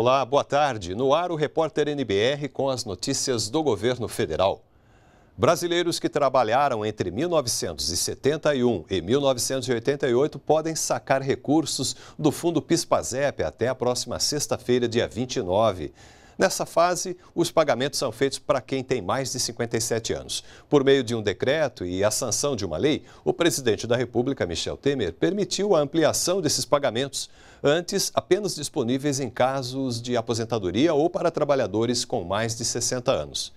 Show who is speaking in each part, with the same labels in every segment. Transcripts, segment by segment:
Speaker 1: Olá, boa tarde. No ar, o repórter NBR com as notícias do governo federal. Brasileiros que trabalharam entre 1971 e 1988 podem sacar recursos do Fundo Pispazep até a próxima sexta-feira, dia 29. Nessa fase, os pagamentos são feitos para quem tem mais de 57 anos. Por meio de um decreto e a sanção de uma lei, o presidente da República, Michel Temer, permitiu a ampliação desses pagamentos, antes apenas disponíveis em casos de aposentadoria ou para trabalhadores com mais de 60 anos.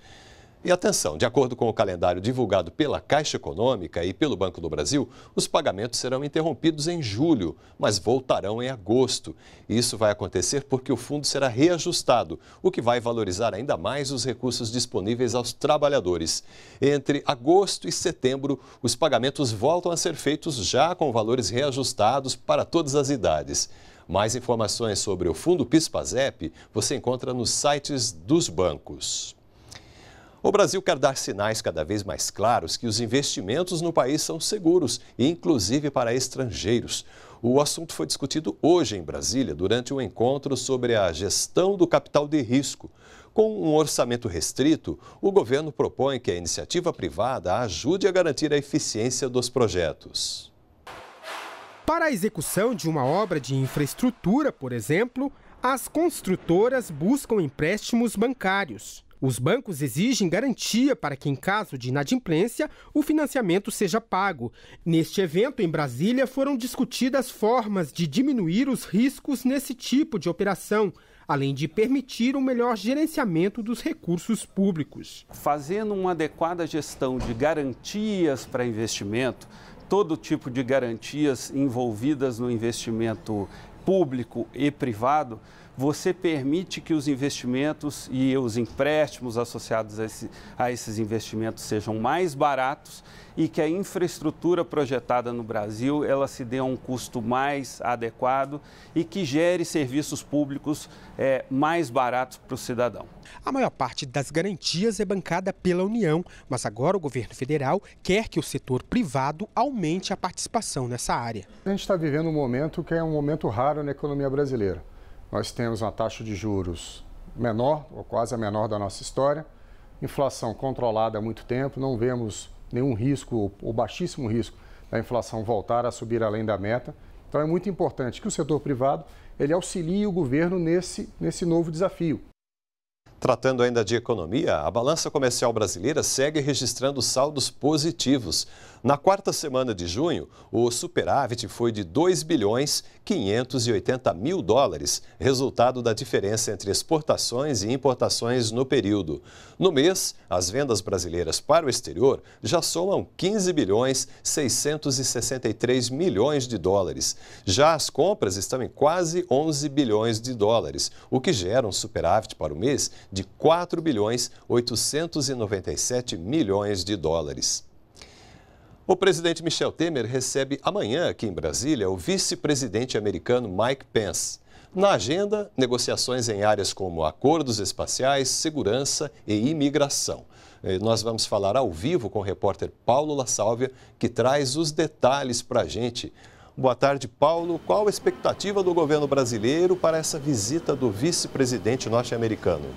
Speaker 1: E atenção, de acordo com o calendário divulgado pela Caixa Econômica e pelo Banco do Brasil, os pagamentos serão interrompidos em julho, mas voltarão em agosto. Isso vai acontecer porque o fundo será reajustado, o que vai valorizar ainda mais os recursos disponíveis aos trabalhadores. Entre agosto e setembro, os pagamentos voltam a ser feitos já com valores reajustados para todas as idades. Mais informações sobre o Fundo PIS-PASEP você encontra nos sites dos bancos. O Brasil quer dar sinais cada vez mais claros que os investimentos no país são seguros, inclusive para estrangeiros. O assunto foi discutido hoje em Brasília durante um encontro sobre a gestão do capital de risco. Com um orçamento restrito, o governo propõe que a iniciativa privada ajude a garantir a eficiência dos projetos.
Speaker 2: Para a execução de uma obra de infraestrutura, por exemplo, as construtoras buscam empréstimos bancários. Os bancos exigem garantia para que, em caso de inadimplência, o financiamento seja pago. Neste evento, em Brasília, foram discutidas formas de diminuir os riscos nesse tipo de operação, além de permitir um melhor gerenciamento dos recursos públicos.
Speaker 1: Fazendo uma adequada gestão de garantias para investimento, todo tipo de garantias envolvidas no investimento público e privado, você permite que os investimentos e os empréstimos associados a, esse, a esses investimentos sejam mais baratos e que a infraestrutura projetada no Brasil ela se dê a um custo mais adequado e que gere serviços públicos é, mais baratos para o cidadão.
Speaker 2: A maior parte das garantias é bancada pela União, mas agora o governo federal quer que o setor privado aumente a participação nessa área.
Speaker 1: A gente está vivendo um momento que é um momento raro na economia brasileira. Nós temos uma taxa de juros menor, ou quase a menor da nossa história, inflação controlada há muito tempo, não vemos nenhum risco, ou baixíssimo risco, da inflação voltar a subir além da meta. Então é muito importante que o setor privado ele auxilie o governo nesse, nesse novo desafio. Tratando ainda de economia, a balança comercial brasileira segue registrando saldos positivos. Na quarta semana de junho, o superávit foi de 2 bilhões 580 mil dólares, resultado da diferença entre exportações e importações no período. No mês, as vendas brasileiras para o exterior já somam 15 bilhões 663 milhões de dólares. Já as compras estão em quase 11 bilhões de dólares, o que gera um superávit para o mês de 4 bilhões 897 milhões de dólares. O presidente Michel Temer recebe amanhã, aqui em Brasília, o vice-presidente americano Mike Pence. Na agenda, negociações em áreas como acordos espaciais, segurança e imigração. Eh, nós vamos falar ao vivo com o repórter Paulo La Sálvia, que traz os detalhes para a gente. Boa tarde, Paulo. Qual a expectativa do governo brasileiro para essa visita do vice-presidente norte-americano?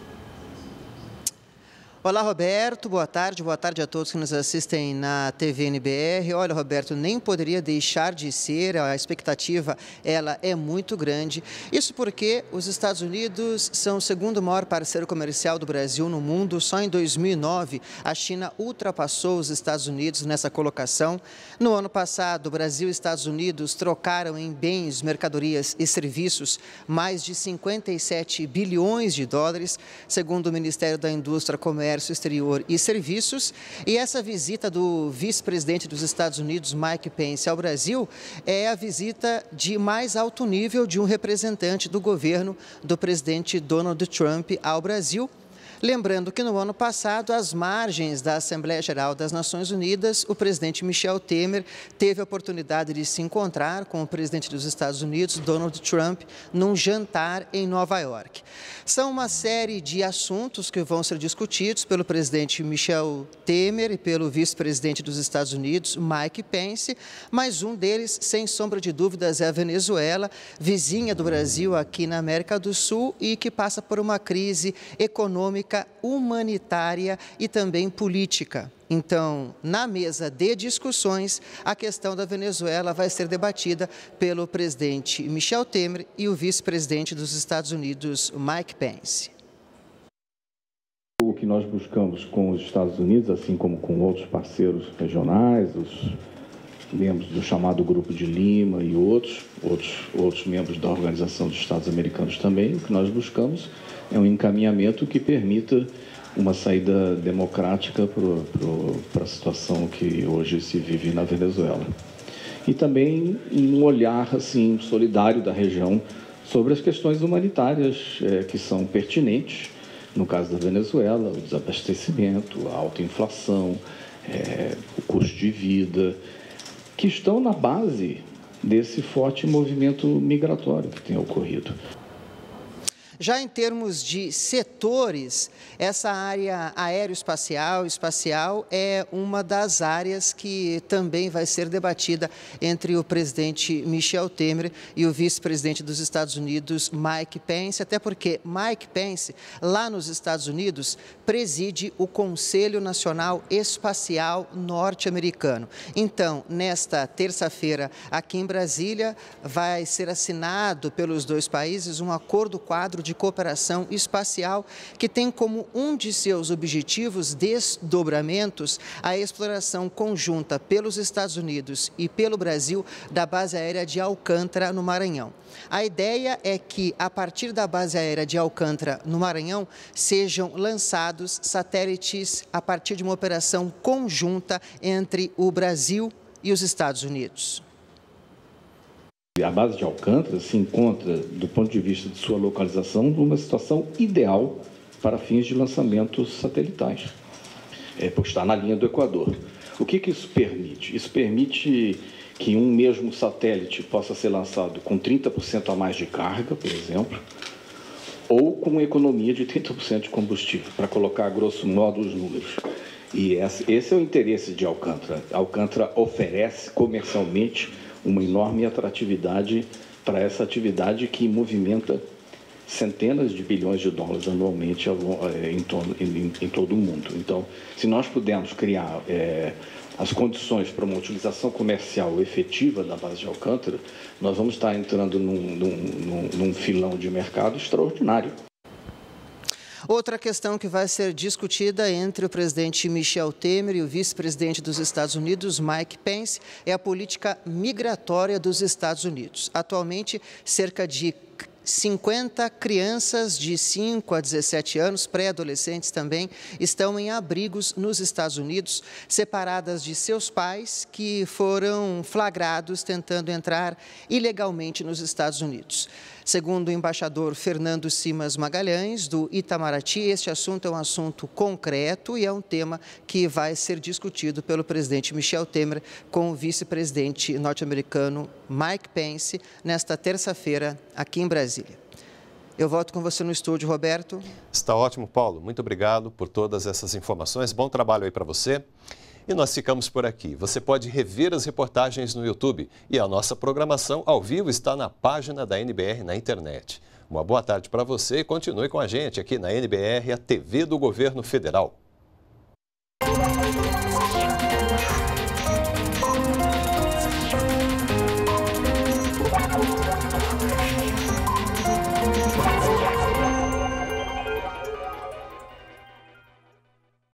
Speaker 3: Olá, Roberto. Boa tarde. Boa tarde a todos que nos assistem na TV NBR. Olha, Roberto, nem poderia deixar de ser. A expectativa ela é muito grande. Isso porque os Estados Unidos são o segundo maior parceiro comercial do Brasil no mundo. Só em 2009, a China ultrapassou os Estados Unidos nessa colocação. No ano passado, Brasil e Estados Unidos trocaram em bens, mercadorias e serviços mais de 57 bilhões de dólares, segundo o Ministério da Indústria, Comércio Comércio Exterior e Serviços. E essa visita do vice-presidente dos Estados Unidos, Mike Pence, ao Brasil é a visita de mais alto nível de um representante do governo do presidente Donald Trump ao Brasil. Lembrando que no ano passado, às margens da Assembleia Geral das Nações Unidas, o presidente Michel Temer teve a oportunidade de se encontrar com o presidente dos Estados Unidos, Donald Trump, num jantar em Nova York. São uma série de assuntos que vão ser discutidos pelo presidente Michel Temer e pelo vice-presidente dos Estados Unidos, Mike Pence, mas um deles, sem sombra de dúvidas, é a Venezuela, vizinha do Brasil aqui na América do Sul e que passa por uma crise econômica econômica, humanitária e também política. Então, na mesa de discussões, a questão da Venezuela vai ser debatida pelo presidente Michel Temer e o vice-presidente dos Estados Unidos, Mike Pence.
Speaker 2: O que nós buscamos com os Estados Unidos, assim como com outros parceiros regionais, os membros do chamado Grupo de Lima e outros, outros, outros membros da Organização dos Estados Americanos também, o que nós buscamos é um encaminhamento que permita uma saída democrática para a situação que hoje se vive na Venezuela. E também um olhar assim solidário da região sobre as questões humanitárias é, que são pertinentes, no caso da Venezuela, o desabastecimento, a alta inflação, é, o custo de vida, que estão na base desse forte movimento migratório que tem ocorrido.
Speaker 3: Já em termos de setores, essa área aeroespacial, espacial, é uma das áreas que também vai ser debatida entre o presidente Michel Temer e o vice-presidente dos Estados Unidos, Mike Pence, até porque Mike Pence, lá nos Estados Unidos, preside o Conselho Nacional Espacial Norte-Americano. Então, nesta terça-feira, aqui em Brasília, vai ser assinado pelos dois países um acordo quadro de Cooperação Espacial, que tem como um de seus objetivos desdobramentos a exploração conjunta pelos Estados Unidos e pelo Brasil da base aérea de Alcântara, no Maranhão. A ideia é que, a partir da base aérea de Alcântara, no Maranhão, sejam lançados satélites a partir de uma operação conjunta entre o Brasil e os Estados Unidos.
Speaker 2: A base de Alcântara se encontra, do ponto de vista de sua localização, numa situação ideal para fins de lançamentos satelitais, é, por estar na linha do Equador. O que, que isso permite? Isso permite que um mesmo satélite possa ser lançado com 30% a mais de carga, por exemplo, ou com uma economia de 30% de combustível, para colocar a grosso modo os números. E esse é o interesse de Alcântara. Alcântara oferece comercialmente uma enorme atratividade para essa atividade que movimenta centenas de bilhões de dólares anualmente eh, em, todo, em, em todo o mundo. Então, se nós pudermos criar é, as condições para uma utilização comercial efetiva da base de Alcântara, nós vamos estar entrando num, num, num, num filão de mercado extraordinário.
Speaker 3: Outra questão que vai ser discutida entre o presidente Michel Temer e o vice-presidente dos Estados Unidos, Mike Pence, é a política migratória dos Estados Unidos. Atualmente, cerca de 50 crianças de 5 a 17 anos, pré-adolescentes também, estão em abrigos nos Estados Unidos, separadas de seus pais que foram flagrados tentando entrar ilegalmente nos Estados Unidos. Segundo o embaixador Fernando Simas Magalhães, do Itamaraty, este assunto é um assunto concreto e é um tema que vai ser discutido pelo presidente Michel Temer com o vice-presidente norte-americano Mike Pence nesta terça-feira aqui em Brasília. Brasília. Eu volto com você no estúdio, Roberto.
Speaker 1: Está ótimo, Paulo. Muito obrigado por todas essas informações. Bom trabalho aí para você. E nós ficamos por aqui. Você pode rever as reportagens no YouTube e a nossa programação ao vivo está na página da NBR na internet. Uma boa tarde para você e continue com a gente aqui na NBR, a TV do Governo Federal.